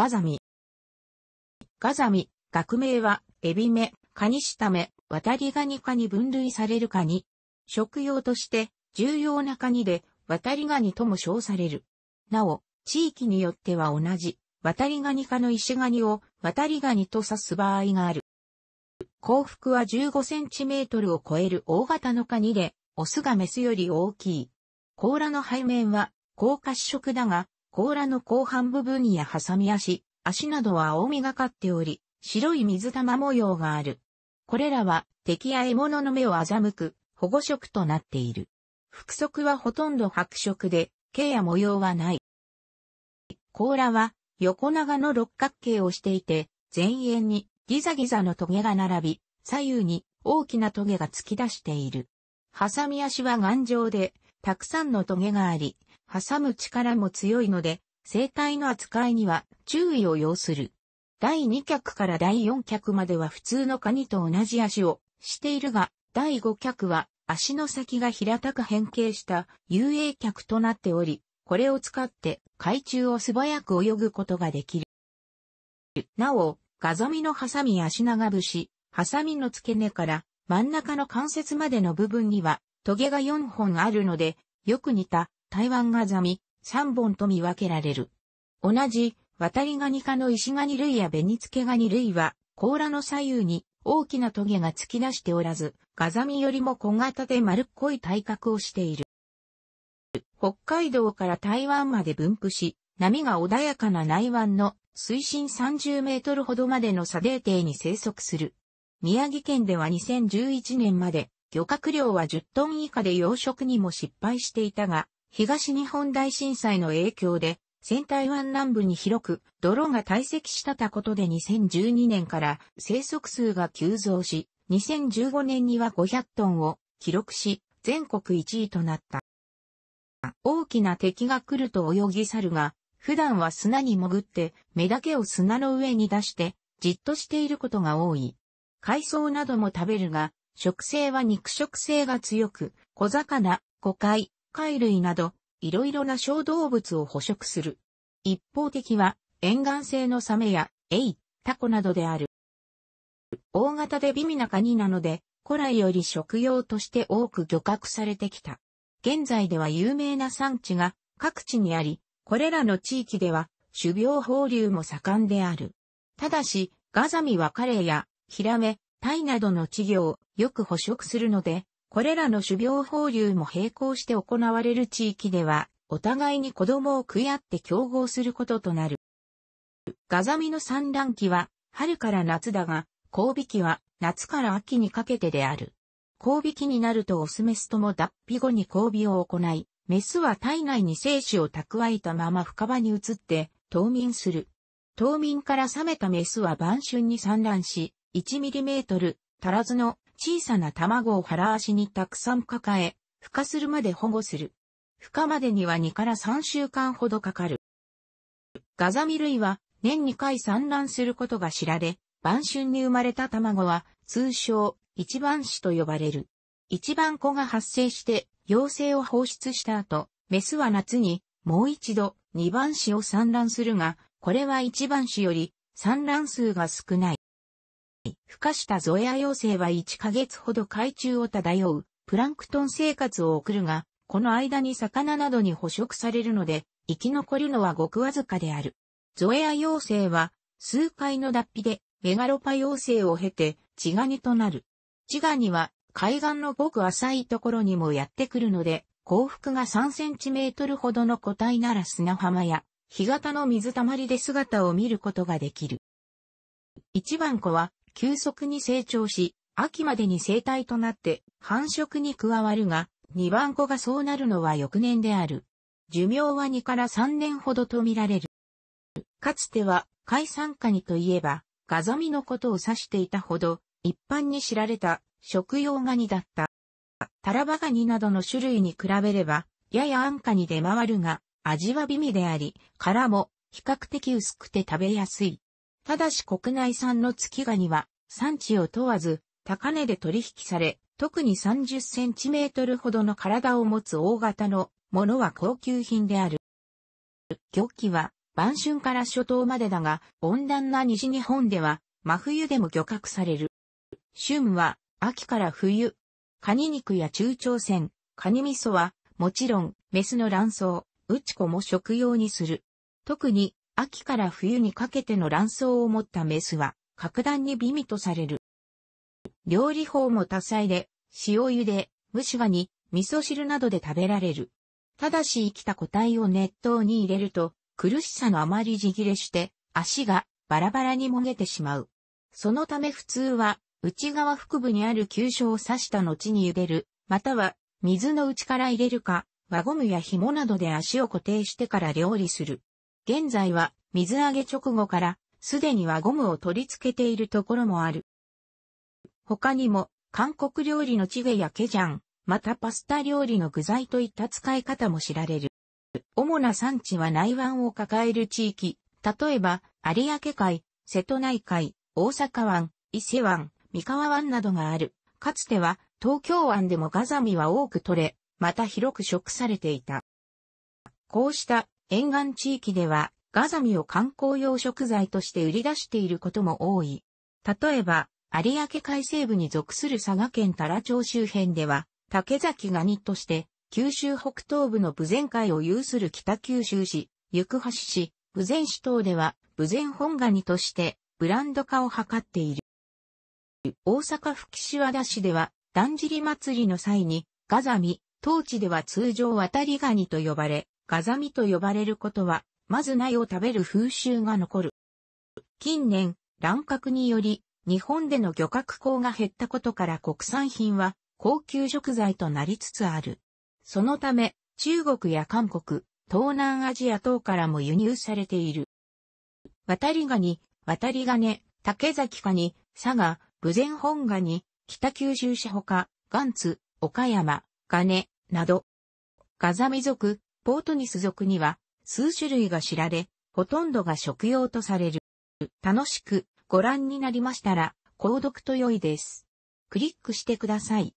ガザミ。ガザミ、学名は、エビ目、カニシタメ、タリガニ科に分類されるカニ。食用として、重要なカニで、ワタリガニとも称される。なお、地域によっては同じ、ワタリガニ科の石ガニをワタリガニと指す場合がある。幸福は15センチメートルを超える大型のカニで、オスがメスより大きい。甲羅の背面は、高褐色だが、甲羅の後半部分やハサミ足、足などは青みがかっており、白い水玉模様がある。これらは敵や獲物の目を欺く保護色となっている。腹足はほとんど白色で、毛や模様はない。甲羅は横長の六角形をしていて、前縁にギザギザのトゲが並び、左右に大きなトゲが突き出している。ハサミ足は頑丈で、たくさんのトゲがあり、挟む力も強いので、生体の扱いには注意を要する。第2脚から第4脚までは普通のカニと同じ足をしているが、第5脚は足の先が平たく変形した遊泳脚となっており、これを使って海中を素早く泳ぐことができる。なお、ガザミのハサミ足長節、ハサミの付け根から真ん中の関節までの部分にはトゲが4本あるので、よく似た台湾ガザミ、三本と見分けられる。同じ、渡りガニ科の石ガニ類やベニツケガニ類は、甲羅の左右に大きなトゲが突き出しておらず、ガザミよりも小型で丸っこい体格をしている。北海道から台湾まで分布し、波が穏やかな内湾の水深30メートルほどまでの砂泥底に生息する。宮城県では2011年まで漁獲量は10トン以下で養殖にも失敗していたが、東日本大震災の影響で、仙台湾南部に広く泥が堆積したたことで2012年から生息数が急増し、2015年には500トンを記録し、全国1位となった。大きな敵が来ると泳ぎ去るが、普段は砂に潜って目だけを砂の上に出してじっとしていることが多い。海藻なども食べるが、食性は肉食性が強く、小魚、誤解、貝類など、いろいろな小動物を捕食する。一方的は、沿岸性のサメや、エイ、タコなどである。大型で微微なカニなので、古来より食用として多く漁獲されてきた。現在では有名な産地が各地にあり、これらの地域では種苗放流も盛んである。ただし、ガザミはカレイやヒラメ、タイなどの稚魚をよく捕食するので、これらの種苗放流も並行して行われる地域では、お互いに子供を食い合って競合することとなる。ガザミの産卵期は春から夏だが、交尾期は夏から秋にかけてである。交尾期になるとオスメスとも脱皮後に交尾を行い、メスは体内に精子を蓄えたまま深場に移って冬眠する。冬眠から冷めたメスは晩春に産卵し、1ミリメートル足らずの小さな卵を腹足にたくさん抱え、孵化するまで保護する。孵化までには2から3週間ほどかかる。ガザミ類は年2回産卵することが知られ、晩春に生まれた卵は通称一番子と呼ばれる。一番子が発生して幼生を放出した後、メスは夏にもう一度二番子を産卵するが、これは一番子より産卵数が少ない。孵化したゾエア妖精は1ヶ月ほど海中を漂う、プランクトン生活を送るが、この間に魚などに捕食されるので、生き残るのはごくわずかである。ゾエア妖精は、数回の脱皮で、メガロパ妖精を経て、チガニとなる。チガニは、海岸のごく浅いところにもやってくるので、幸福が3センチメートルほどの個体なら砂浜や、干潟の水たまりで姿を見ることができる。一番子は、急速に成長し、秋までに生体となって繁殖に加わるが、2番子がそうなるのは翌年である。寿命は2から3年ほどとみられる。かつては、海産カニといえば、ガザミのことを指していたほど、一般に知られた食用ガニだった。タラバガニなどの種類に比べれば、やや安価に出回るが、味は美味であり、殻も比較的薄くて食べやすい。ただし国内産の月ガニは産地を問わず高値で取引され、特に30センチメートルほどの体を持つ大型のものは高級品である。漁期は晩春から初冬までだが、温暖な西日本では真冬でも漁獲される。旬は秋から冬。カニ肉や中長線、カニ味噌はもちろんメスの卵巣、ウチコも食用にする。特に秋から冬にかけての卵巣を持ったメスは、格段に美味とされる。料理法も多彩で、塩茹で、蒸しガに、味噌汁などで食べられる。ただし生きた個体を熱湯に入れると、苦しさのあまり地切れして、足がバラバラにもげてしまう。そのため普通は、内側腹部にある急所を刺した後に茹でる、または、水の内から入れるか、輪ゴムや紐などで足を固定してから料理する。現在は水揚げ直後からすでにはゴムを取り付けているところもある。他にも韓国料理のチゲやケジャン、またパスタ料理の具材といった使い方も知られる。主な産地は内湾を抱える地域、例えば有明海、瀬戸内海、大阪湾、伊勢湾、三河湾などがある。かつては東京湾でもガザミは多く取れ、また広く食されていた。こうした沿岸地域ではガザミを観光用食材として売り出していることも多い。例えば、有明海西部に属する佐賀県太良町周辺では、竹崎ガニとして、九州北東部の武前海を有する北九州市、行橋市、武前市等では、武前本ガニとして、ブランド化を図っている。大阪府岸和田市では、だんじり祭りの際に、ガザミ、当地では通常渡りガニと呼ばれ、ガザミと呼ばれることは、まず苗を食べる風習が残る。近年、乱獲により、日本での漁獲口が減ったことから国産品は高級食材となりつつある。そのため、中国や韓国、東南アジア等からも輸入されている。渡りガニ、渡り金、竹崎カニ、佐賀、豊前本ガニ、北九州市ほか、ガンツ、岡山、ガネ、など。ガザミ族、ポートニス族には数種類が知られ、ほとんどが食用とされる。楽しくご覧になりましたら、購読と良いです。クリックしてください。